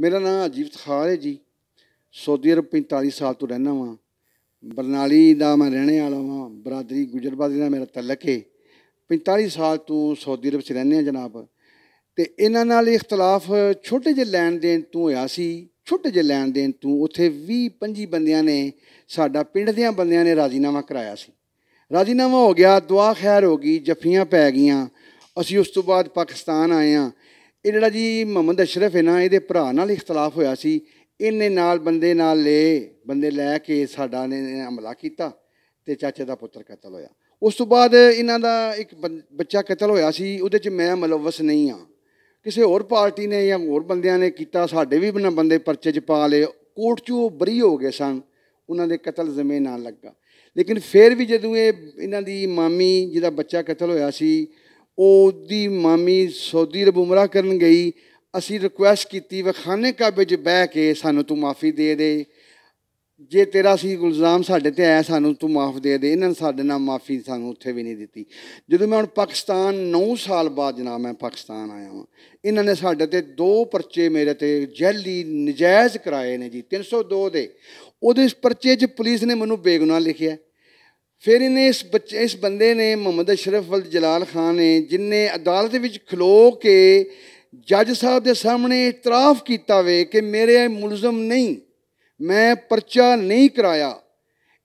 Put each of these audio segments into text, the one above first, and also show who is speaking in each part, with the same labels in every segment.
Speaker 1: ਮੇਰਾ ਨਾਮ ਅਜੀਤ ਖਾਰ ਹੈ ਜੀ ਸੋਦੀ ਅਰਬ 45 ਸਾਲ ਤੋਂ ਰਹਿਣਾ ਵਾਂ ਬਰਨਾਲੀ ਦਾ ਮੈਂ ਰਹਿਣੇ ਵਾਲਾ ਵਾਂ ਬਰਾਦਰੀ ਗੁਜਰਬਾਦੀ ਦਾ ਮੇਰਾ ਤਲਕ ਹੈ 45 ਸਾਲ ਤੋਂ ਸੋਦੀ ਅਰਬ 'ਚ ਰਹਿੰਦੇ ਆ ਜਨਾਬ ਤੇ ਇਹਨਾਂ ਨਾਲ ਇਖਤਲਾਫ ਛੋਟੇ ਜਿਹੇ ਲੈਣ ਦੇਣ ਤੋਂ ਹੋਇਆ ਸੀ ਛੋਟੇ ਜਿਹੇ ਲੈਣ ਦੇਣ ਤੋਂ ਉੱਥੇ 20 25 ਬੰਦਿਆਂ ਨੇ ਸਾਡਾ ਪਿੰਡ ਦੇਆਂ ਬੰਦਿਆਂ ਨੇ ਰਾਜ਼ੀਨਾਮਾ ਕਰਾਇਆ ਸੀ ਰਾਜ਼ੀਨਾਮਾ ਹੋ ਗਿਆ ਦੁਆ ਖੈਰ ਹੋ ਗਈ ਜਫੀਆਂ ਪੈ ਗਈਆਂ ਅਸੀਂ ਉਸ ਤੋਂ ਬਾਅਦ ਪਾਕਿਸਤਾਨ ਆਏ ਆ ਇਹ ਜਿਹੜਾ ਜੀ ਮੁਹੰਮਦ ਅਸ਼ਰਫ ਹੈ ਨਾ ਇਹਦੇ ਭਰਾ ਨਾਲ ਇਖਤਲਾਫ ਹੋਇਆ ਸੀ ਇਹਨੇ ਨਾਲ ਬੰਦੇ ਨਾਲ ਲੈ ਬੰਦੇ ਲੈ ਕੇ ਸਾਡਾ ਨੇ ਹਮਲਾ ਕੀਤਾ ਤੇ ਚਾਚੇ ਦਾ ਪੁੱਤਰ ਕਤਲ ਹੋਇਆ ਉਸ ਤੋਂ ਬਾਅਦ ਇਹਨਾਂ ਦਾ ਇੱਕ ਬੱਚਾ ਕਤਲ ਹੋਇਆ ਸੀ ਉਹਦੇ 'ਚ ਮੈਂ ਮਲਵਸ ਨਹੀਂ ਆ ਕਿਸੇ ਹੋਰ ਪਾਰਟੀ ਨੇ ਜਾਂ ਹੋਰ ਬੰਦਿਆਂ ਨੇ ਕੀਤਾ ਸਾਡੇ ਵੀ ਬਿਨਾਂ ਬੰਦੇ ਪਰਚੇ 'ਚ ਪਾ ਲਏ ਕੋਰਟ 'ਚ ਉਹ ਬਰੀ ਹੋ ਗਏ ਸਨ ਉਹਨਾਂ ਦੇ ਕਤਲ ਜ਼ਮੀਨ ਨਾਲ ਲੱਗਾ ਲੇਕਿਨ ਫਿਰ ਵੀ ਜਦੋਂ ਇਹ ਇਹਨਾਂ ਦੀ ਮਾਮੀ ਜਿਹਦਾ ਬੱਚਾ ਕਤਲ ਹੋਇਆ ਸੀ ਉਹਦੀ ਮਾਮੀ ਸੌਦੀ ਰਬ ਉਮਰਾ ਕਰਨ ਗਈ ਅਸੀਂ ਰਿਕੁਐਸਟ ਕੀਤੀ ਵਖਾਨੇ ਕਾਬੇ 'ਚ ਬਹਿ ਕੇ ਸਾਨੂੰ ਤੂੰ ਮਾਫੀ ਦੇ ਦੇ ਜੇ ਤੇਰਾ ਸੀ ਗੁਲਜ਼ਾਮ ਸਾਡੇ ਤੇ ਆਇਆ ਸਾਨੂੰ ਤੂੰ ਮਾਫ ਦੇ ਦੇ ਇਹਨਾਂ ਨੇ ਸਾਡੇ ਨਾਲ ਮਾਫੀ ਸਾਨੂੰ ਉੱਥੇ ਵੀ ਨਹੀਂ ਦਿੱਤੀ ਜਦੋਂ ਮੈਂ ਹੁਣ ਪਾਕਿਸਤਾਨ 9 ਸਾਲ ਬਾਅਦ ਜਨਾਬ ਮੈਂ ਪਾਕਿਸਤਾਨ ਆਇਆ ਹਾਂ ਇਹਨਾਂ ਨੇ ਸਾਡੇ ਤੇ ਦੋ ਪਰਚੇ ਮੇਰੇ ਤੇ ਜੈਲੀ ਨਜਾਇਜ਼ ਕਰਾਏ ਨੇ ਜੀ 302 ਦੇ ਉਹਦੇ ਪਰਚੇ 'ਚ ਪੁਲਿਸ ਨੇ ਮੈਨੂੰ ਬੇਗੁਨਾਹ ਲਿਖਿਆ ਫਿਰ ਇਹਨੇ ਇਸ ਬੱਚੇ ਇਸ ਬੰਦੇ ਨੇ ਮੁਹੰਮਦ ਅਸ਼ਰਫ ਵਲ ਜਲਾਲ ਖਾਨ ਨੇ ਜਿੰਨੇ ਅਦਾਲਤ ਵਿੱਚ ਖਲੋ ਕੇ ਜੱਜ ਸਾਹਿਬ ਦੇ ਸਾਹਮਣੇ ਇਤਰਾਫ ਕੀਤਾ ਵੇ ਕਿ ਮੇਰੇ ਇਹ ਮੁਲਜ਼ਮ ਨਹੀਂ ਮੈਂ ਪਰਚਾ ਨਹੀਂ ਕਰਾਇਆ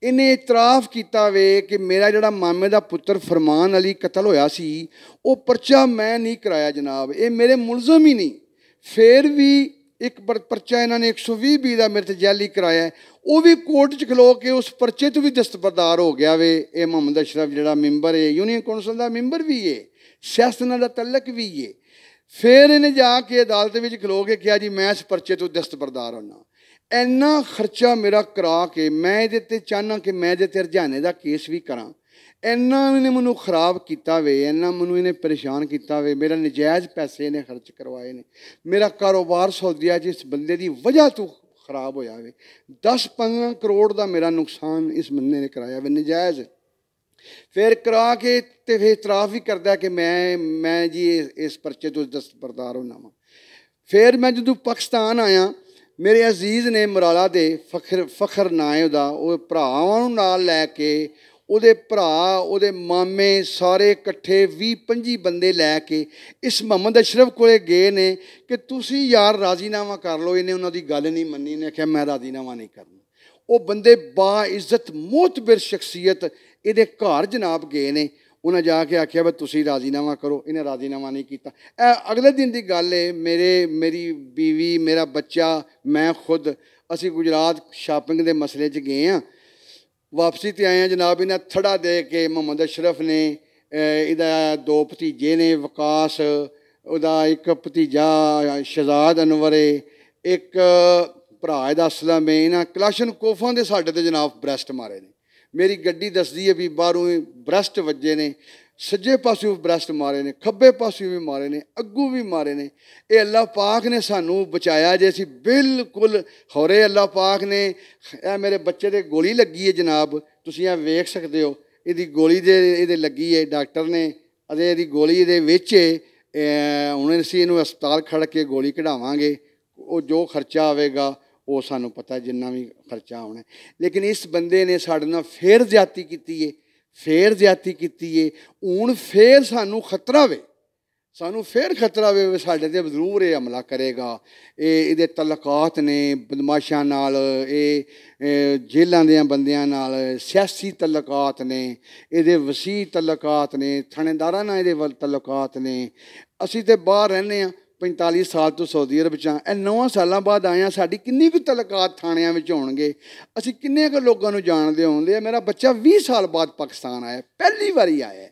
Speaker 1: ਇਹਨੇ ਇਤਰਾਫ ਕੀਤਾ ਵੇ ਕਿ ਮੇਰਾ ਜਿਹੜਾ ਮਾਮੇ ਦਾ ਪੁੱਤਰ ਫਰਮਾਨ ਅਲੀ ਕਤਲ ਹੋਇਆ ਸੀ ਉਹ ਪਰਚਾ ਮੈਂ ਨਹੀਂ ਕਰਾਇਆ ਜਨਾਬ ਇਹ ਮੇਰੇ ਮੁਲਜ਼ਮ ਹੀ ਨਹੀਂ ਫਿਰ ਵੀ ਇੱਕ ਪਰਚਾ ਇਹਨਾਂ ਨੇ 120 ਬੀ ਦਾ ਮੇਰੇ ਤੇ ਜੈਲੀ ਕਰਾਇਆ ਉਹ ਵੀ ਕੋਰਟ 'ਚ ਖਲੋ ਕੇ ਉਸ ਪਰਚੇ ਤੋਂ ਵੀ ਦਸਤਬਰਦਾਰ ਹੋ ਗਿਆ ਵੇ ਇਹ ਮੁਹੰਮਦ ਅਸ਼ਰਫ ਜਿਹੜਾ ਮੈਂਬਰ ਹੈ ਯੂਨੀਅਨ ਕੌਂਸਲ ਦਾ ਮੈਂਬਰ ਵੀ ਹੈ ਸਿਆਸਤ ਨਾਲ ਦਾ ਤਲਕ ਵੀ ਹੈ ਫਿਰ ਇਹਨੇ ਜਾ ਕੇ ਅਦਾਲਤ ਵਿੱਚ ਖਲੋ ਕੇ ਕਿਹਾ ਜੀ ਮੈਂ ਇਸ ਪਰਚੇ ਤੋਂ ਦਸਤਬਰਦਾਰ ਹਾਂ ਐਨਾ ਖਰਚਾ ਮੇਰਾ ਕਰਾ ਕੇ ਮੈਂ ਇਹਦੇ ਤੇ ਚਾਹਨਾ ਕਿ ਮੈਂ ਇਹਦੇ ਤੇ ਰਜਾਨੇ ਦਾ ਕੇਸ ਵੀ ਕਰਾਂ ਇੰਨਾ ਇਹਨੇ ਮੈਨੂੰ ਖਰਾਬ ਕੀਤਾ ਵੇ ਇੰਨਾ ਮੈਨੂੰ ਇਹਨੇ ਪਰੇਸ਼ਾਨ ਕੀਤਾ ਵੇ ਮੇਰਾ ਨਜਾਇਜ਼ ਪੈਸੇ ਇਹਨੇ ਖਰਚ ਕਰਵਾਏ ਨੇ ਮੇਰਾ ਕਾਰੋਬਾਰ ਸੌਦਿਆ ਜਿਸ ਬੰਦੇ ਦੀ ਵਜ੍ਹਾ ਤੋਂ ਖਰਾਬ ਹੋਇਆ ਵੇ 10-15 ਕਰੋੜ ਦਾ ਮੇਰਾ ਨੁਕਸਾਨ ਇਸ ਬੰਦੇ ਨੇ ਕਰਾਇਆ ਵੇ ਨਜਾਇਜ਼ ਫਿਰ ਕਰਾ ਕੇ ਤੇ ਫਿਰ ਇਤਰਾਫ ਵੀ ਕਰਦਾ ਕਿ ਮੈਂ ਮੈਂ ਜੀ ਇਸ ਪਰਚੇ ਤੋਂ ਦਸਤਬਰਦਾਰ ਹੋਣਾ ਵਾਂ ਫਿਰ ਮੈਂ ਜਦੋਂ ਪਾਕਿਸਤਾਨ ਆਇਆ ਮੇਰੇ ਅਜ਼ੀਜ਼ ਨੇ ਮਰਾਲਾ ਦੇ ਫਖਰ ਫਖਰ ਨਾਂ ਉਹਦਾ ਉਹ ਭਰਾਵਾਂ ਨੂੰ ਨਾਲ ਲੈ ਕੇ ਉਹਦੇ ਭਰਾ ਉਹਦੇ ਮਾਮੇ ਸਾਰੇ ਇਕੱਠੇ 20 25 ਬੰਦੇ ਲੈ ਕੇ ਇਸ ਮੁਹੰਮਦ ਅਸ਼ਰਫ ਕੋਲੇ ਗਏ ਨੇ ਕਿ ਤੁਸੀਂ ਯਾਰ ਰਾਜ਼ੀਨਾਮਾ ਕਰ ਲਓ ਇਹਨੇ ਉਹਨਾਂ ਦੀ ਗੱਲ ਨਹੀਂ ਮੰਨੀ ਨੇ ਆਖਿਆ ਮੈਂ ਰਾਜ਼ੀਨਾਮਾ ਨਹੀਂ ਕਰਨਾ ਉਹ ਬੰਦੇ ਬਾ ਇੱਜ਼ਤ ਮੋਤਬਰ ਸ਼ਖਸੀਅਤ ਇਹਦੇ ਘਰ ਜਨਾਬ ਗਏ ਨੇ ਉਹਨਾਂ ਜਾ ਕੇ ਆਖਿਆ ਵੀ ਤੁਸੀਂ ਰਾਜ਼ੀਨਾਮਾ ਕਰੋ ਇਹਨੇ ਰਾਜ਼ੀਨਾਮਾ ਨਹੀਂ ਕੀਤਾ ਇਹ ਅਗਲੇ ਦਿਨ ਦੀ ਗੱਲ ਏ ਮੇਰੇ ਮੇਰੀ بیوی ਮੇਰਾ ਬੱਚਾ ਮੈਂ ਖੁਦ ਅਸੀਂ ਗੁਜਰਾਤ ਸ਼ਾਪਿੰਗ ਦੇ ਮਸਲੇ 'ਚ ਗਏ ਆ ਵਾਪਸੀ ਤੇ ਆਏ ਆ ਜਨਾਬ ਇਹਨਾਂ ਥੜਾ ਦੇ ਕੇ ਮੁਹੰਮਦ ਅਸ਼ਰਫ ਨੇ ਇਹਦਾ ਦੋ ਭਤੀਜੇ ਨੇ ਵਿਕਾਸ ਉਹਦਾ ਇੱਕ ਭਤੀਜਾ ਸ਼ਹਜ਼ਾਦ ਅਨਵਰੇ ਇੱਕ ਭਰਾ ਇਹਦਾ ਅਸਲਮ ਹੈ ਇਹਨਾਂ ਕਲਾਸ਼ਨ ਕੋਫਾਂ ਦੇ ਸਾਡੇ ਤੇ ਜਨਾਬ ਬ੍ਰੈਸਟ ਮਾਰੇ ਨੇ ਮੇਰੀ ਗੱਡੀ ਦੱਸਦੀ ਹੈ ਵੀ ਬਾਹਰੋਂ ਬ੍ਰੈਸਟ ਵੱਜੇ ਨੇ ਸੱਜੇ ਪਾਸੇ ਬ੍ਰਸ਼ਟ ਮਾਰੇ ਨੇ ਖੱਬੇ ਪਾਸੇ ਵੀ ਮਾਰੇ ਨੇ ਅੱਗੂ ਵੀ ਮਾਰੇ ਨੇ ਇਹ ਅੱਲਾ ਪਾਕ ਨੇ ਸਾਨੂੰ ਬਚਾਇਆ ਜੇ ਅਸੀਂ ਬਿਲਕੁਲ ਹੋਰੇ ਅੱਲਾ ਪਾਕ ਨੇ ਇਹ ਮੇਰੇ ਬੱਚੇ ਦੇ ਗੋਲੀ ਲੱਗੀ ਹੈ ਜਨਾਬ ਤੁਸੀਂ ਇਹ ਵੇਖ ਸਕਦੇ ਹੋ ਇਹਦੀ ਗੋਲੀ ਦੇ ਇਹਦੇ ਲੱਗੀ ਹੈ ਡਾਕਟਰ ਨੇ ਅਦੇ ਇਹਦੀ ਗੋਲੀ ਦੇ ਵਿੱਚ ਹੁਣ ਅਸੀਂ ਇਹਨੂੰ ਹਸਪਤਾਲ ਖੜ ਕੇ ਗੋਲੀ ਕਢਾਵਾਂਗੇ ਉਹ ਜੋ ਖਰਚਾ ਆਵੇਗਾ ਉਹ ਸਾਨੂੰ ਪਤਾ ਜਿੰਨਾ ਵੀ ਖਰਚਾ ਆਉਣਾ ਲੇਕਿਨ ਇਸ ਬੰਦੇ ਨੇ ਸਾਡੇ ਨਾਲ ਫੇਰ ਜ਼ਿਆਤੀ ਕੀਤੀ ਏ ਫੇਰ ਜ਼ਿਆਤੀ ਕੀਤੀ ਏ ਹੁਣ ਫੇਰ ਸਾਨੂੰ ਖਤਰਾ ਵੇ ਸਾਨੂੰ ਫੇਰ ਖਤਰਾ ਵੇ ਸਾਡੇ ਤੇ ਜ਼ਰੂਰ ਇਹ ਹਮਲਾ ਕਰੇਗਾ ਇਹ ਇਹਦੇ ਤਲਕਾਤ ਨੇ ਬਦਮਾਸ਼ਾਂ ਨਾਲ ਇਹ ਜੇਲਾਂ ਦੇ ਬੰਦਿਆਂ ਨਾਲ ਸਿਆਸੀ ਤਲਕਾਤ ਨੇ ਇਹਦੇ ਵਸੀਹ ਤਲਕਾਤ ਨੇ ਥਣੇਦਾਰਾਂ ਨਾਲ ਇਹਦੇ ਤਲਕਾਤ ਨੇ ਅਸੀਂ ਤੇ ਬਾਹਰ ਰਹਿੰਦੇ ਆ 45 ਸਾਲ ਤੋਂ ਸਾਊਦੀ ਅਰਬ ਚ ਆ ਇਹ 9 ਸਾਲਾਂ ਬਾਅਦ ਆਇਆ ਸਾਡੀ ਕਿੰਨੀ ਕੁ ਤਲਕਾਤ ਥਾਣਿਆਂ ਵਿੱਚ ਹੋਣਗੇ ਅਸੀਂ ਕਿੰਨੇ ਕੁ ਲੋਕਾਂ ਨੂੰ ਜਾਣਦੇ ਹੋਣਗੇ ਮੇਰਾ ਬੱਚਾ 20 ਸਾਲ ਬਾਅਦ ਪਾਕਿਸਤਾਨ ਆਇਆ ਪਹਿਲੀ ਵਾਰੀ ਆਇਆ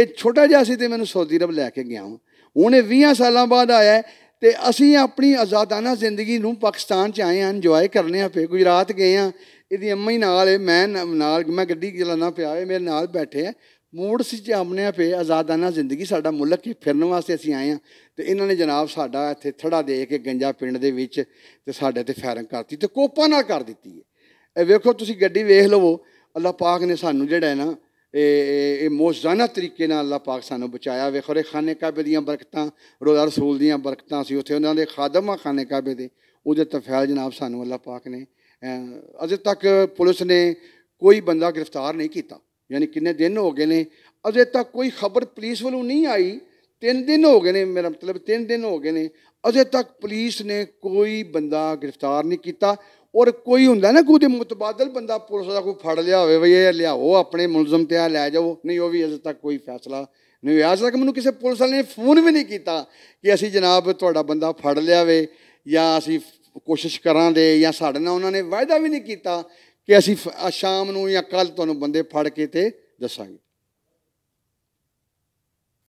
Speaker 1: ਇਹ ਛੋਟਾ ਜਿਹਾ ਸੀ ਤੇ ਮੈਨੂੰ ਸਾਊਦੀ ਅਰਬ ਲੈ ਕੇ ਗਿਆ ਹੁਣ ਇਹ 20 ਸਾਲਾਂ ਬਾਅਦ ਆਇਆ ਤੇ ਅਸੀਂ ਆਪਣੀ ਆਜ਼ਾਦਾਨਾ ਜ਼ਿੰਦਗੀ ਨੂੰ ਪਾਕਿਸਤਾਨ ਚ ਆਏ ਹਾਂ ਇੰਜੋਏ ਕਰਨੇ ਆ ਫੇ ਗੁਜਰਾਤ ਗਏ ਆ ਇਹਦੀ ਅੰਮਾ ਹੀ ਨਾਲ ਹੈ ਮੈਂ ਨਾਲ ਮੈਂ ਗੱਡੀ ਚਲਾਉਣਾ ਪਿਆ ਹੈ ਮੇਰੇ ਨਾਲ ਬੈਠੇ ਆ ਮੋੜ ਸੀ ਜੇ ਆਮਨਿਆ ਪਏ ਆਜ਼ਾਦਾਨਾ ਜ਼ਿੰਦਗੀ ਸਾਡਾ ਮੁਲਕ ਹੀ ਫਿਰਨ ਵਾਸਤੇ ਅਸੀਂ ਆਏ ਆ ਤੇ ਇਹਨਾਂ ਨੇ ਜਨਾਬ ਸਾਡਾ ਇੱਥੇ ਥੜਾ ਦੇ ਕੇ ਗੰਜਾ ਪਿੰਡ ਦੇ ਵਿੱਚ ਤੇ ਸਾਡੇ ਤੇ ਫਾਇਰਿੰਗ ਕਰਤੀ ਤੇ ਕੋਪਾ ਨਾਲ ਕਰ ਦਿੱਤੀ ਹੈ ਇਹ ਵੇਖੋ ਤੁਸੀਂ ਗੱਡੀ ਵੇਖ ਲਵੋ ਅੱਲਾਹ ਪਾਕ ਨੇ ਸਾਨੂੰ ਜਿਹੜਾ ਨਾ ਇਹ ਮੋਜ਼ਾਨਾ ਤਰੀਕੇ ਨਾਲ ਅੱਲਾਹ ਪਾਕ ਸਾਨੂੰ ਬਚਾਇਆ ਵੇਖੋ ਰੇ ਖਾਨੇ ਕਾਬੇ ਦੀਆਂ ਬਰਕਤਾਂ ਰੋਜ਼ਾ ਰਸੂਲ ਦੀਆਂ ਬਰਕਤਾਂ ਸੀ ਉੱਥੇ ਉਹਨਾਂ ਦੇ ਖਾਦਮ ਆ ਖਾਨੇ ਕਾਬੇ ਦੇ ਉਹਦੇ ਤਫੈਲ ਜਨਾਬ ਸਾਨੂੰ ਅੱਲਾਹ ਪਾਕ ਨੇ ਅਜੇ ਤੱਕ ਪੁਲਿਸ ਨੇ ਕੋਈ ਬੰਦਾ ਗ੍ਰਿਫਤਾਰ ਨਹੀਂ ਕੀਤਾ ਯਾਨੀ ਕਿੰਨੇ ਦਿਨ ਹੋ ਗਏ ਨੇ ਅਜੇ ਤੱਕ ਕੋਈ ਖਬਰ ਪੁਲਿਸ ਵੱਲੋਂ ਨਹੀਂ ਆਈ ਤਿੰਨ ਦਿਨ ਹੋ ਗਏ ਨੇ ਮੇਰਾ ਮਤਲਬ ਤਿੰਨ ਦਿਨ ਹੋ ਗਏ ਨੇ ਅਜੇ ਤੱਕ ਪੁਲਿਸ ਨੇ ਕੋਈ ਬੰਦਾ ਗ੍ਰਿਫਤਾਰ ਨਹੀਂ ਕੀਤਾ ਔਰ ਕੋਈ ਹੁੰਦਾ ਨਾ ਕੋਈ ਮੁਤਬਾਦਲ ਬੰਦਾ ਪੁਲਿਸ ਦਾ ਕੋਈ ਫੜ ਲਿਆ ਹੋਵੇ ਵੀ ਇਹ ਲਿਆਓ ਆਪਣੇ ਮੁਲਜ਼ਮ ਤੇ ਆ ਲੈ ਜਾਓ ਨਹੀਂ ਉਹ ਵੀ ਅਜੇ ਤੱਕ ਕੋਈ ਫੈਸਲਾ ਨਹੀਂ ਹੋਇਆ ਅਜੇ ਤੱਕ ਮੈਨੂੰ ਕਿਸੇ ਪੁਲਿਸ ਵਾਲੇ ਨੇ ਫੋਨ ਵੀ ਨਹੀਂ ਕੀਤਾ ਕਿ ਅਸੀਂ ਜਨਾਬ ਤੁਹਾਡਾ ਬੰਦਾ ਫੜ ਲਿਆ ਵੇ ਜਾਂ ਅਸੀਂ ਕੋਸ਼ਿਸ਼ ਕਰਾਂਦੇ ਜਾਂ ਸਾਡੇ ਨਾਲ ਉਹਨਾਂ ਨੇ ਵਾਅਦਾ ਵੀ ਨਹੀਂ ਕੀਤਾ ਕਿ ਅਸੀਂ ਸ਼ਾਮ ਨੂੰ ਜਾਂ ਕੱਲ ਤੁਹਾਨੂੰ ਬੰਦੇ ਫੜ ਕੇ ਤੇ ਦੱਸਾਂਗੇ